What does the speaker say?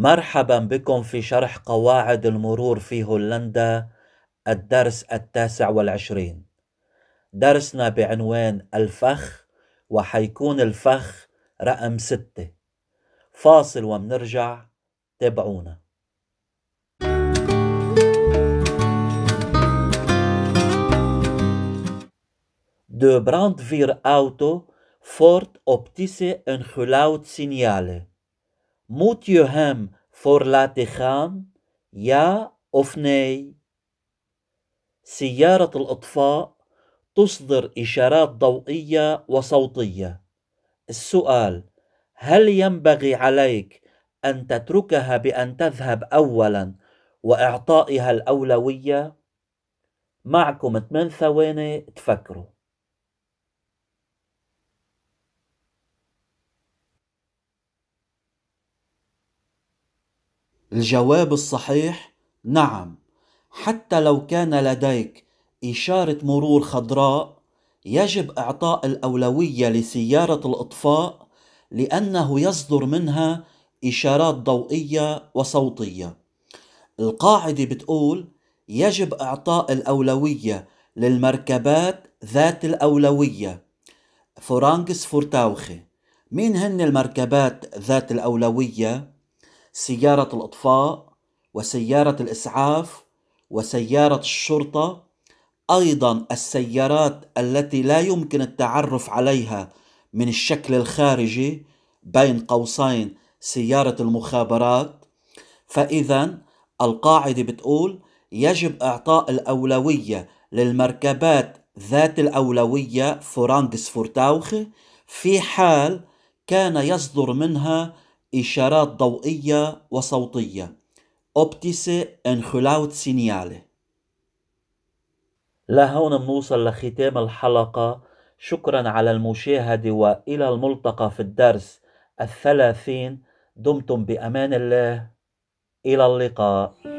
مرحبا بكم في شرح قواعد المرور في هولندا الدرس التاسع والعشرين درسنا بعنوان الفخ وحيكون الفخ رقم ستة فاصل ومنرجع تابعونا De brandweerauto voort op deze een geluid signalen. Moet je hem voor laten gaan? Ja of nee؟ سيارة الإطفاء تصدر إشارات ضوئية وصوتية. السؤال: هل ينبغي عليك أن تتركها بأن تذهب أولاً وإعطائها الأولوية؟ معكم 8 ثواني تفكروا الجواب الصحيح نعم حتى لو كان لديك إشارة مرور خضراء يجب إعطاء الأولوية لسيارة الإطفاء لأنه يصدر منها إشارات ضوئية وصوتية القاعدة بتقول يجب إعطاء الأولوية للمركبات ذات الأولوية فرانكس فورتاوخي مين هن المركبات ذات الأولوية؟ سيارة الإطفاء وسيارة الإسعاف وسيارة الشرطة أيضا السيارات التي لا يمكن التعرف عليها من الشكل الخارجي بين قوسين سيارة المخابرات فإذا القاعدة بتقول يجب إعطاء الأولوية للمركبات ذات الأولوية فرانكس فورتاوخي في حال كان يصدر منها إشارات ضوئية وصوتية أوبتيسي خلاوت سينيالي لهون منوصل لختام الحلقة شكرا على المشاهدة وإلى الملتقى في الدرس الثلاثين دمتم بأمان الله إلى اللقاء